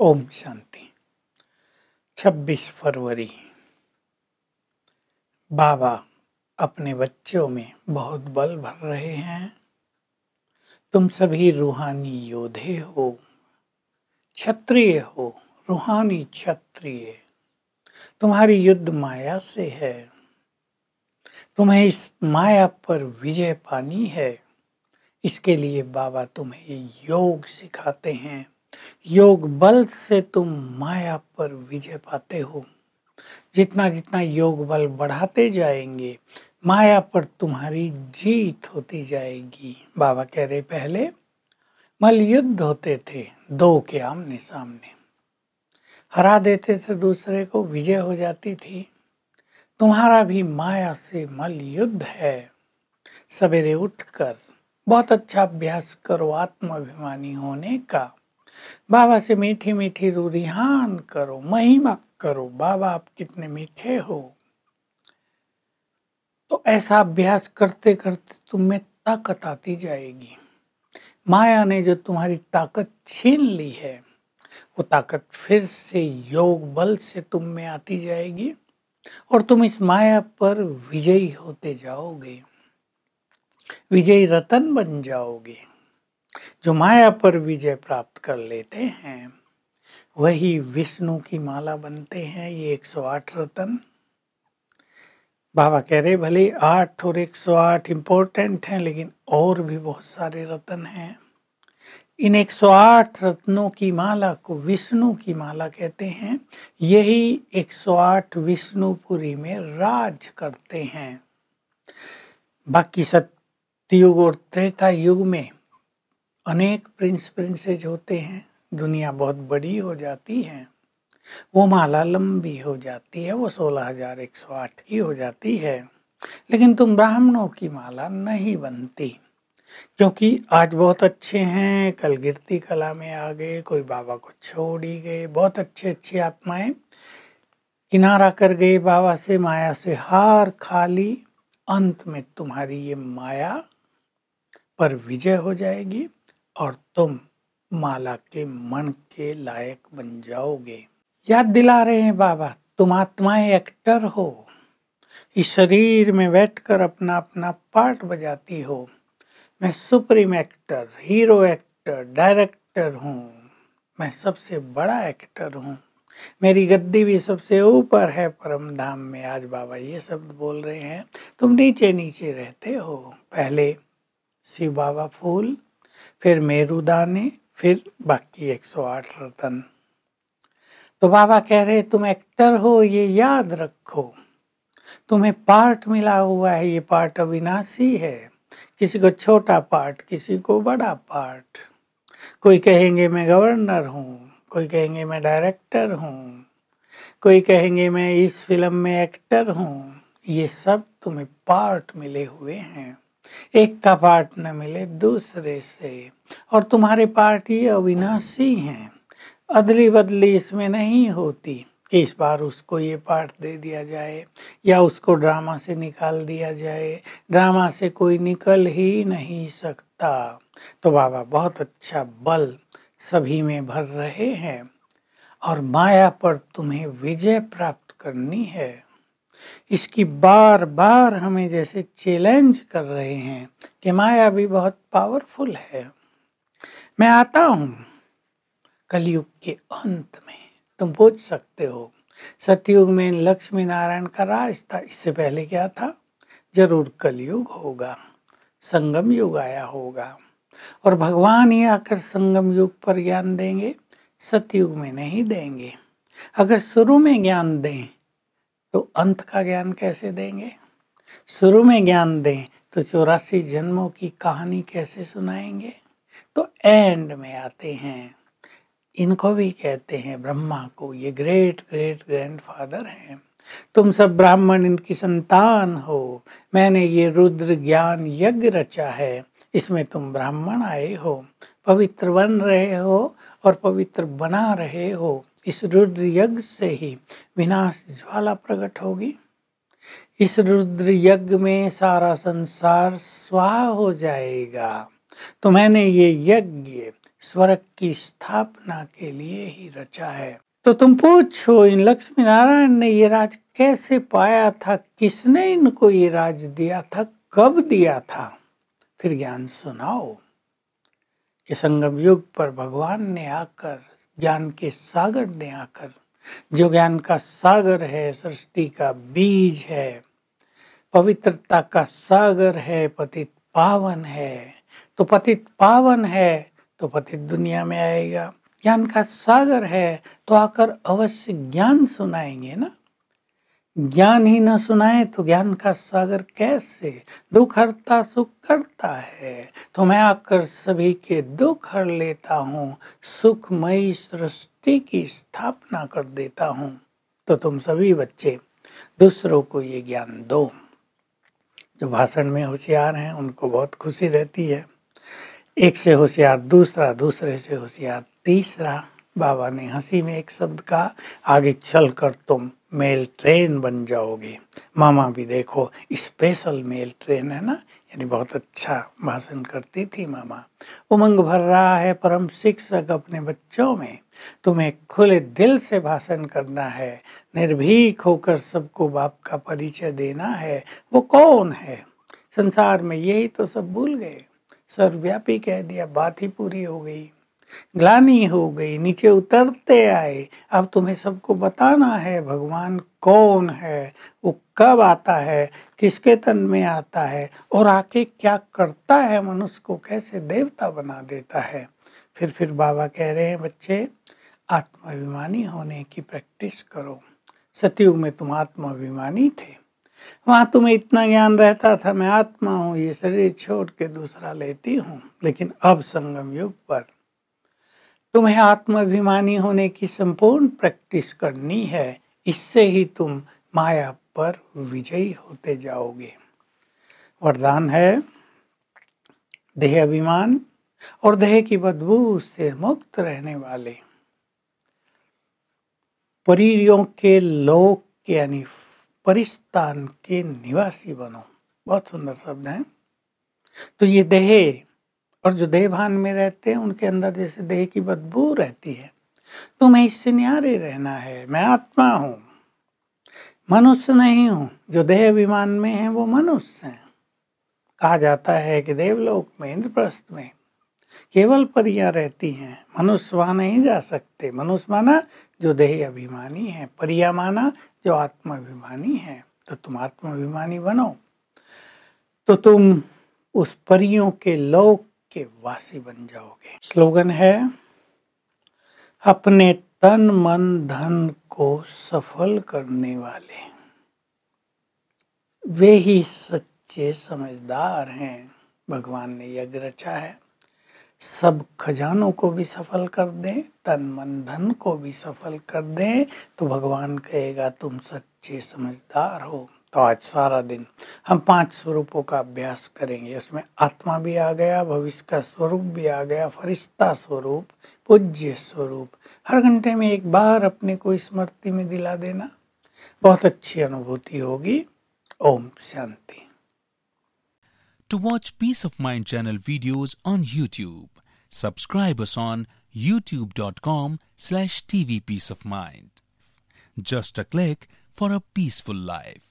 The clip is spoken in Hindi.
ओम शांति 26 फरवरी बाबा अपने बच्चों में बहुत बल भर रहे हैं तुम सभी रूहानी योद्धे हो क्षत्रिय हो रूहानी क्षत्रिय तुम्हारी युद्ध माया से है तुम्हें इस माया पर विजय पानी है इसके लिए बाबा तुम्हें योग सिखाते हैं योग बल से तुम माया पर विजय पाते हो जितना जितना योग बल बढ़ाते जाएंगे माया पर तुम्हारी जीत होती जाएगी बाबा कह रहे पहले मल युद्ध होते थे दो के आमने सामने हरा देते थे दूसरे को विजय हो जाती थी तुम्हारा भी माया से मल युद्ध है सवेरे उठकर बहुत अच्छा अभ्यास करो आत्माभिमानी होने का बाबा से मीठी मीठी रूरिहान करो महिमा करो बाबा आप कितने मीठे हो तो ऐसा अभ्यास करते करते तुम में ताकत आती जाएगी माया ने जो तुम्हारी ताकत छीन ली है वो ताकत फिर से योग बल से तुम में आती जाएगी और तुम इस माया पर विजयी होते जाओगे विजयी रतन बन जाओगे जो माया पर विजय प्राप्त कर लेते हैं वही विष्णु की माला बनते हैं ये एक सौ आठ रतन बाबा कह रहे भले आठ और एक सौ आठ इम्पोर्टेंट हैं लेकिन और भी बहुत सारे रतन हैं इन 108 रत्नों की माला को विष्णु की माला कहते हैं यही 108 विष्णुपुरी में राज करते हैं बाकी सत्युग और त्रेता युग में अनेक प्रिंस प्रिंसेज होते हैं दुनिया बहुत बड़ी हो जाती है वो माला लंबी हो जाती है वो सोलह हजार एक सौ आठ की हो जाती है लेकिन तुम ब्राह्मणों की माला नहीं बनती क्योंकि आज बहुत अच्छे हैं कल गिरती कला में आ गए कोई बाबा को छोड़ ही गए बहुत अच्छे अच्छे आत्माएं किनारा कर गए बाबा से माया से हार खाली अंत में तुम्हारी ये माया पर विजय हो जाएगी और तुम माला के मन के लायक बन जाओगे याद दिला रहे हैं बाबा तुम आत्माएं एक्टर हो इस शरीर में बैठकर अपना अपना पार्ट बजाती हो मैं supreme actor hero actor director हूँ मैं सबसे बड़ा एक्टर हूँ मेरी गद्दी भी सबसे ऊपर है परम धाम में आज बाबा ये शब्द बोल रहे हैं तुम नीचे नीचे रहते हो पहले शिव बाबा फूल फिर मेरुदाने फिर बाकी 108 रतन तो बाबा कह रहे तुम एक्टर हो ये याद रखो तुम्हें पार्ट मिला हुआ है ये पार्ट अविनाशी है किसी को छोटा पार्ट किसी को बड़ा पार्ट कोई कहेंगे मैं गवर्नर हूँ कोई कहेंगे मैं डायरेक्टर हूँ कोई कहेंगे मैं इस फिल्म में एक्टर हूँ ये सब तुम्हें पार्ट मिले हुए हैं एक का पार्ट न मिले दूसरे से और तुम्हारे पार्ट ये अविनाशी हैं अदली बदली इसमें नहीं होती कि इस बार उसको ये पार्ट दे दिया जाए या उसको ड्रामा से निकाल दिया जाए ड्रामा से कोई निकल ही नहीं सकता तो बाबा बहुत अच्छा बल सभी में भर रहे हैं और माया पर तुम्हें विजय प्राप्त करनी है इसकी बार बार हमें जैसे चैलेंज कर रहे हैं कि माया भी बहुत पावरफुल है मैं आता हूं कलयुग के अंत में तुम पूछ सकते हो सतयुग में लक्ष्मी नारायण का राज था इससे पहले क्या था जरूर कलयुग होगा संगम युग आया होगा और भगवान ही आकर संगम युग पर ज्ञान देंगे सतयुग में नहीं देंगे अगर शुरू में ज्ञान दें तो अंत का ज्ञान कैसे देंगे शुरू में ज्ञान दें तो चौरासी जन्मों की कहानी कैसे सुनाएंगे तो एंड में आते हैं इनको भी कहते हैं ब्रह्मा को ये ग्रेट ग्रेट ग्रैंडफादर हैं तुम सब ब्राह्मण इनकी संतान हो मैंने ये रुद्र ज्ञान यज्ञ रचा है इसमें तुम ब्राह्मण आए हो पवित्र बन रहे हो और पवित्र बना रहे हो इस रुद्र यज्ञ से ही विनाश ज्वाला प्रकट होगी इस रुद्र यज्ञ में सारा संसार स्वाह हो जाएगा तो मैंने ये यज्ञ स्वर्ग की स्थापना के लिए ही रचा है तो तुम पूछो इन लक्ष्मी नारायण ने ये राज कैसे पाया था किसने इनको ये राज दिया था कब दिया था फिर ज्ञान सुनाओ कि संगम युग पर भगवान ने आकर ज्ञान के सागर ने आकर जो ज्ञान का सागर है सृष्टि का बीज है पवित्रता का सागर है पतित पावन है तो पतित पावन है तो पतित दुनिया में आएगा ज्ञान का सागर है तो आकर अवश्य ज्ञान सुनाएंगे ना ज्ञान ही न सुनाए तो ज्ञान का सागर कैसे दुख हरता सुख करता है तो मैं आकर सभी के दुख हर लेता हूँ सुखमयी सृष्टि की स्थापना कर देता हूँ तो तुम सभी बच्चे दूसरों को ये ज्ञान दो जो भाषण में होशियार हैं उनको बहुत खुशी रहती है एक से होशियार दूसरा दूसरे से होशियार तीसरा बाबा ने हंसी में एक शब्द कहा आगे चलकर तुम मेल ट्रेन बन जाओगे मामा भी देखो स्पेशल मेल ट्रेन है ना यानी बहुत अच्छा भाषण करती थी मामा उमंग भर रहा है परम शिक्षक अपने बच्चों में तुम्हें खुले दिल से भाषण करना है निर्भीक होकर सबको बाप का परिचय देना है वो कौन है संसार में यही तो सब भूल गए सर्वव्यापी कह दिया बात ही पूरी हो गई ग्लानी हो गई नीचे उतरते आए अब तुम्हें सबको बताना है भगवान कौन है वो कब आता है किसके तन में आता है और आके क्या करता है मनुष्य को कैसे देवता बना देता है फिर फिर बाबा कह रहे हैं बच्चे आत्माभिमानी होने की प्रैक्टिस करो सतयुग में तुम आत्माभिमानी थे वहाँ तुम्हें इतना ज्ञान रहता था मैं आत्मा हूँ ये शरीर छोड़ के दूसरा लेती हूँ लेकिन अब संगम युग पर तुम्हें आत्माभिमानी होने की संपूर्ण प्रैक्टिस करनी है इससे ही तुम माया पर विजयी होते जाओगे वरदान है देह अभिमान और देह की बदबू से मुक्त रहने वाले परीरियों के लोक के यानी परिस्तान के निवासी बनो बहुत सुंदर शब्द हैं तो ये देह और जो देहभान में रहते हैं उनके अंदर जैसे देह की बदबू रहती है तो इससे न्यारे रहना है मैं आत्मा हूँ मनुष्य नहीं हूँ जो देह विमान में है वो मनुष्य हैं कहा जाता है कि देवलोक में इंद्रप्रस्थ में केवल परियां रहती हैं मनुष्य वहाँ नहीं जा सकते मनुष्य माना जो देह अभिमानी है परिया माना जो आत्माभिमानी है तो तुम आत्माभिमानी बनो तो तुम उस परियों के लोक के वासी बन जाओगे स्लोगन है अपने तन मन धन को सफल करने वाले वे ही सच्चे समझदार हैं भगवान ने यज्ञ रचा है सब खजानों को भी सफल कर दें तन मन धन को भी सफल कर दें तो भगवान कहेगा तुम सच्चे समझदार हो तो आज सारा दिन हम पांच स्वरूपों का अभ्यास करेंगे उसमें आत्मा भी आ गया भविष्य का स्वरूप भी आ गया फरिश्ता स्वरूप पूज्य स्वरूप हर घंटे में एक बार अपने को स्मृति में दिला देना बहुत अच्छी अनुभूति होगी Om Shanti to watch peace of mind channel videos on YouTube subscribe on YouTube dot com slash TV peace of mind just a click for a peaceful life